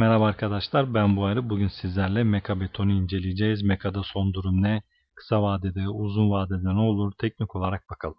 Merhaba arkadaşlar ben Buhari. Bugün sizlerle meka betonu inceleyeceğiz. Mekada son durum ne? Kısa vadede, uzun vadede ne olur? Teknik olarak bakalım.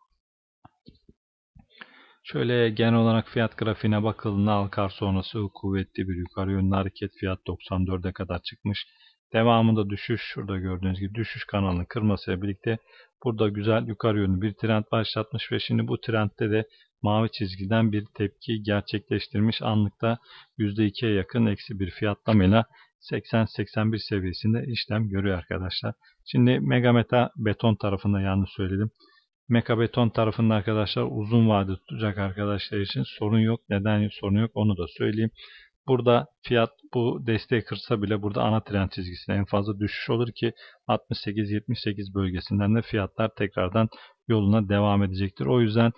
Şöyle genel olarak fiyat grafiğine bakıldığında alkar sonrası kuvvetli bir yukarı yönlü hareket. Fiyat 94'e kadar çıkmış. Devamında düşüş şurada gördüğünüz gibi düşüş kanalını kırmasıyla birlikte burada güzel yukarı yönlü bir trend başlatmış ve şimdi bu trendte de mavi çizgiden bir tepki gerçekleştirmiş. Anlıkta %2'ye yakın eksi bir fiyatlamayla 80-81 seviyesinde işlem görüyor arkadaşlar. Şimdi Megameta beton tarafında yanlış söyledim. Meka beton tarafında arkadaşlar uzun vade tutacak arkadaşlar için sorun yok. Neden sorun yok onu da söyleyeyim. Burada fiyat bu desteği kırsa bile burada ana trend çizgisine en fazla düşüş olur ki 68-78 bölgesinden de fiyatlar tekrardan yoluna devam edecektir. O yüzden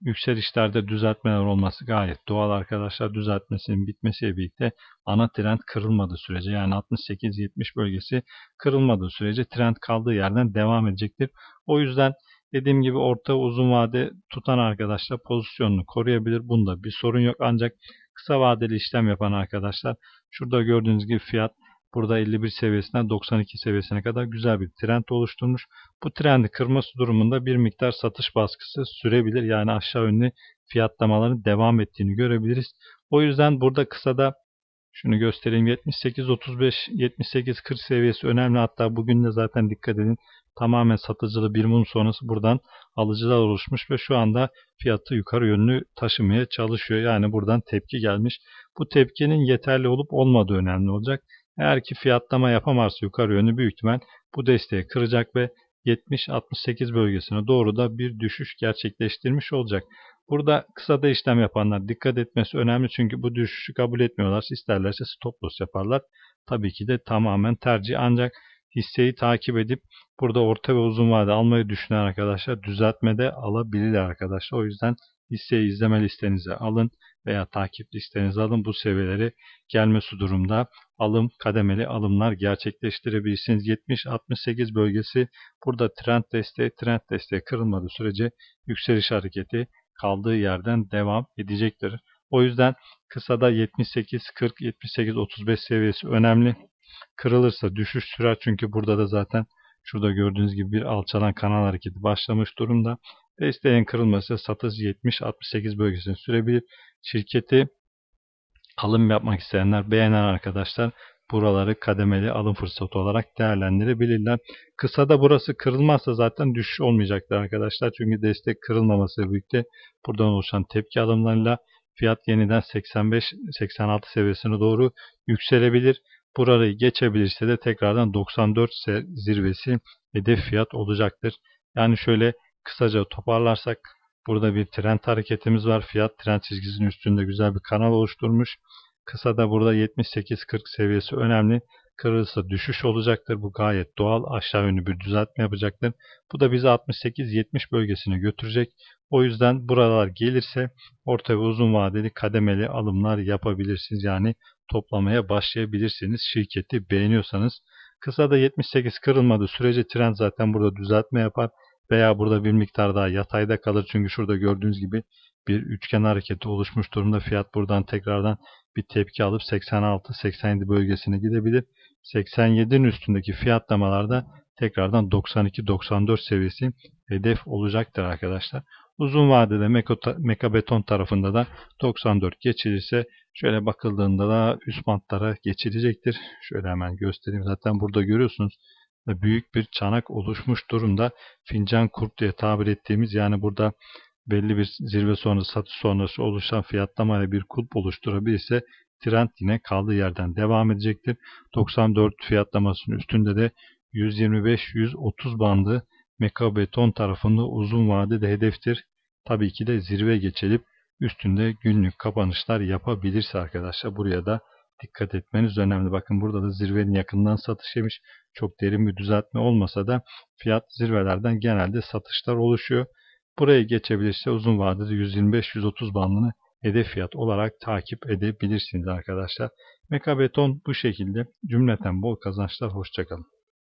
yükselişlerde düzeltmeler olması gayet doğal arkadaşlar. Düzeltmesinin bitmesiyle birlikte ana trend kırılmadığı sürece yani 68-70 bölgesi kırılmadığı sürece trend kaldığı yerden devam edecektir. O yüzden dediğim gibi orta uzun vade tutan arkadaşlar pozisyonunu koruyabilir. Bunda bir sorun yok ancak kısa vadeli işlem yapan arkadaşlar şurada gördüğünüz gibi fiyat burada 51 seviyesinden 92 seviyesine kadar güzel bir trend oluşturmuş. Bu trendi kırması durumunda bir miktar satış baskısı sürebilir. Yani aşağı yönlü fiyatlamaların devam ettiğini görebiliriz. O yüzden burada kısada şunu göstereyim 78 35 78 40 seviyesi önemli. Hatta bugün de zaten dikkat edin tamamen satıcılı bir mum sonrası buradan alıcılar oluşmuş ve şu anda fiyatı yukarı yönlü taşımaya çalışıyor. Yani buradan tepki gelmiş. Bu tepkinin yeterli olup olmadığı önemli olacak. Eğer ki fiyatlama yapamazsa yukarı yönlü büyük ihtimal bu desteği kıracak ve 70-68 bölgesine doğru da bir düşüş gerçekleştirmiş olacak. Burada kısada işlem yapanlar dikkat etmesi önemli çünkü bu düşüşü kabul etmiyorlar. İsterlerse stop loss yaparlar. Tabii ki de tamamen tercih ancak hisseyi takip edip burada orta ve uzun vade almayı düşünen arkadaşlar düzeltmede alabilirler arkadaşlar. O yüzden hisseyi izleme listenize alın veya takip listenize alın. Bu seviyeleri gelmesi durumda alım kademeli alımlar gerçekleştirebilirsiniz. 70-68 bölgesi burada trend desteği, trend desteği kırılmadığı sürece yükseliş hareketi kaldığı yerden devam edecektir. O yüzden kısada 78-40, 78-35 seviyesi önemli kırılırsa düşüş sürer. Çünkü burada da zaten şurada gördüğünüz gibi bir alçalan kanal hareketi başlamış durumda. Desteğin kırılması satış 70-68 bölgesine sürebilir. Şirketi alım yapmak isteyenler, beğenen arkadaşlar buraları kademeli alım fırsatı olarak değerlendirebilirler. Kısa da burası kırılmazsa zaten düşüş olmayacaktır arkadaşlar. Çünkü destek kırılmaması birlikte buradan oluşan tepki alımlarıyla fiyat yeniden 85-86 seviyesine doğru yükselebilir. Burayı geçebilirse de tekrardan 94 zirvesi hedef fiyat olacaktır. Yani şöyle kısaca toparlarsak burada bir trend hareketimiz var. Fiyat trend çizgisinin üstünde güzel bir kanal oluşturmuş. Kısa da burada 78.40 seviyesi önemli. Kırılırsa düşüş olacaktır. Bu gayet doğal. Aşağı yönlü bir düzeltme yapacaktır. Bu da bizi 68-70 bölgesine götürecek. O yüzden buralar gelirse orta ve uzun vadeli kademeli alımlar yapabilirsiniz. Yani toplamaya başlayabilirsiniz. Şirketi beğeniyorsanız kısa da 78 kırılmadı sürece trend zaten burada düzeltme yapar veya burada bir miktar daha yatayda kalır. Çünkü şurada gördüğünüz gibi bir üçgen hareketi oluşmuş durumda. Fiyat buradan tekrardan bir tepki alıp 86-87 bölgesine gidebilir. 87'nin üstündeki fiyatlamalarda tekrardan 92-94 seviyesi hedef olacaktır arkadaşlar. Uzun vadede Mekabeton tarafında da 94 geçilirse şöyle bakıldığında da üst bantlara geçilecektir. Şöyle hemen göstereyim. Zaten burada görüyorsunuz büyük bir çanak oluşmuş durumda. Fincan kurt diye tabir ettiğimiz yani burada belli bir zirve sonrası satış sonrası oluşan fiyatlamayla bir kulp oluşturabilirse trend yine kaldığı yerden devam edecektir. 94 fiyatlamasının üstünde de 125-130 bandı Mekabeton tarafında uzun vadede hedeftir. Tabii ki de zirve geçilip üstünde günlük kapanışlar yapabilirse arkadaşlar buraya da dikkat etmeniz önemli. Bakın burada da zirvenin yakından satış yemiş. Çok derin bir düzeltme olmasa da fiyat zirvelerden genelde satışlar oluşuyor. Buraya geçebilirse uzun vadede 125-130 bandını hedef fiyat olarak takip edebilirsiniz arkadaşlar. Mekabeton bu şekilde. Cümleten bol kazançlar. Hoşçakalın.